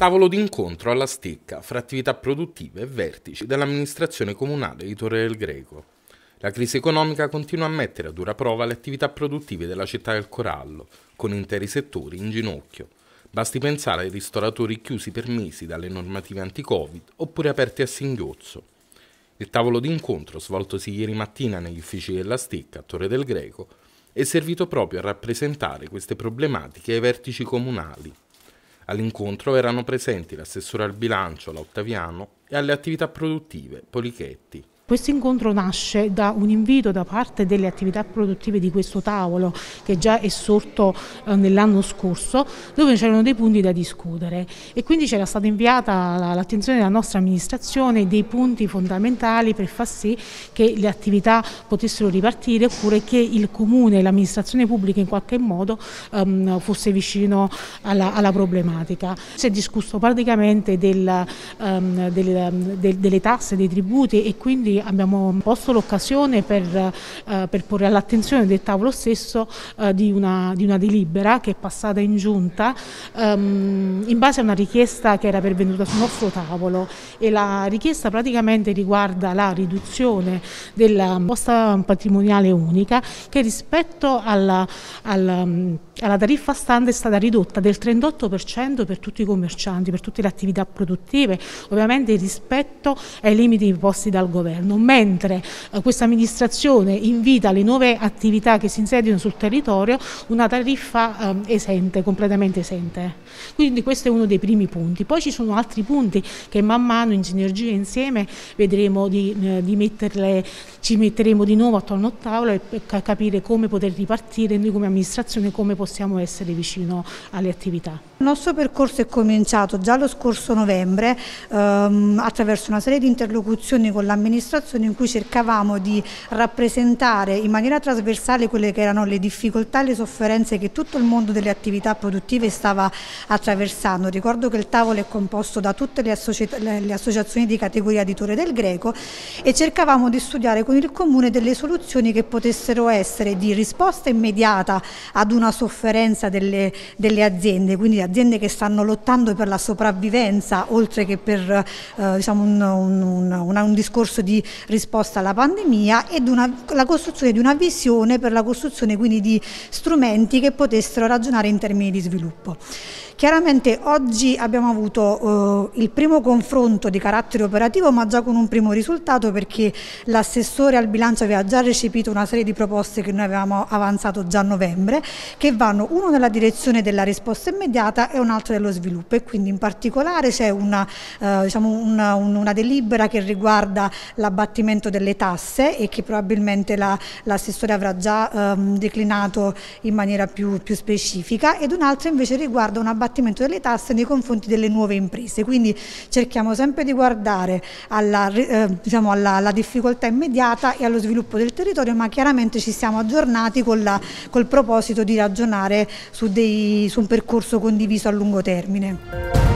Tavolo d'incontro alla Sticca fra attività produttive e vertici dell'amministrazione comunale di Torre del Greco. La crisi economica continua a mettere a dura prova le attività produttive della città del Corallo, con interi settori in ginocchio. Basti pensare ai ristoratori chiusi per mesi dalle normative anti-Covid oppure aperti a singhiozzo. Il tavolo d'incontro, svoltosi ieri mattina negli uffici della Sticca a Torre del Greco, è servito proprio a rappresentare queste problematiche ai vertici comunali. All'incontro erano presenti l'assessore al bilancio L'Ottaviano e alle attività produttive Polichetti, questo incontro nasce da un invito da parte delle attività produttive di questo tavolo che già è sorto eh, nell'anno scorso dove c'erano dei punti da discutere e quindi c'era stata inviata all'attenzione della nostra amministrazione dei punti fondamentali per far sì che le attività potessero ripartire oppure che il comune e l'amministrazione pubblica in qualche modo um, fosse vicino alla, alla, problematica. Si è discusso praticamente del, um, del, del, delle tasse, dei tributi e quindi abbiamo posto l'occasione per, eh, per, porre all'attenzione del tavolo stesso eh, di una, di, una, delibera che è passata in giunta um, in base a una richiesta che era pervenuta sul nostro tavolo e la richiesta praticamente riguarda la riduzione della posta patrimoniale unica che rispetto alla, alla, alla tariffa standard è stata ridotta del 38% per tutti i commercianti, per tutte le attività produttive, ovviamente rispetto ai limiti imposti dal governo anno, mentre eh, questa amministrazione invita le nuove attività che si insediano sul territorio una tariffa eh, esente, completamente esente. Quindi questo è uno dei primi punti. Poi ci sono altri punti che man mano in sinergia insieme vedremo di, eh, di metterle, ci metteremo di nuovo attorno a tavola e, e capire come poter ripartire noi come amministrazione, come possiamo essere vicino alle attività. Il nostro percorso è cominciato già lo scorso novembre ehm, attraverso una serie di interlocuzioni con l'amministrazione situazione in cui cercavamo di rappresentare in maniera trasversale quelle che erano le difficoltà e le sofferenze che tutto il mondo delle attività produttive stava attraversando. Ricordo che il tavolo è composto da tutte le, associ le associazioni di categoria di Torre del Greco e cercavamo di studiare con il Comune delle soluzioni che potessero essere di risposta immediata ad una sofferenza delle, delle aziende, quindi aziende che stanno lottando per la sopravvivenza oltre che per eh, diciamo un, un, un, un discorso di risposta alla pandemia e una, la costruzione di una visione per la costruzione quindi di strumenti che potessero ragionare in termini di sviluppo. Chiaramente oggi abbiamo avuto eh, il primo confronto di carattere operativo ma già con un primo risultato perché l'assessore al bilancio aveva già recepito una serie di proposte che noi avevamo avanzato già a novembre che vanno uno nella direzione della risposta immediata e un altro dello sviluppo e quindi in particolare c'è una, eh, diciamo una, una delibera che riguarda la l'abbattimento delle tasse e che probabilmente l'assessore la, avrà già ehm, declinato in maniera più, più specifica ed un altro invece riguarda un abbattimento delle tasse nei confronti delle nuove imprese. Quindi cerchiamo sempre di guardare alla, eh, diciamo alla, alla difficoltà immediata e allo sviluppo del territorio, ma chiaramente ci siamo aggiornati la, col proposito di ragionare su, dei, su un percorso condiviso a lungo termine.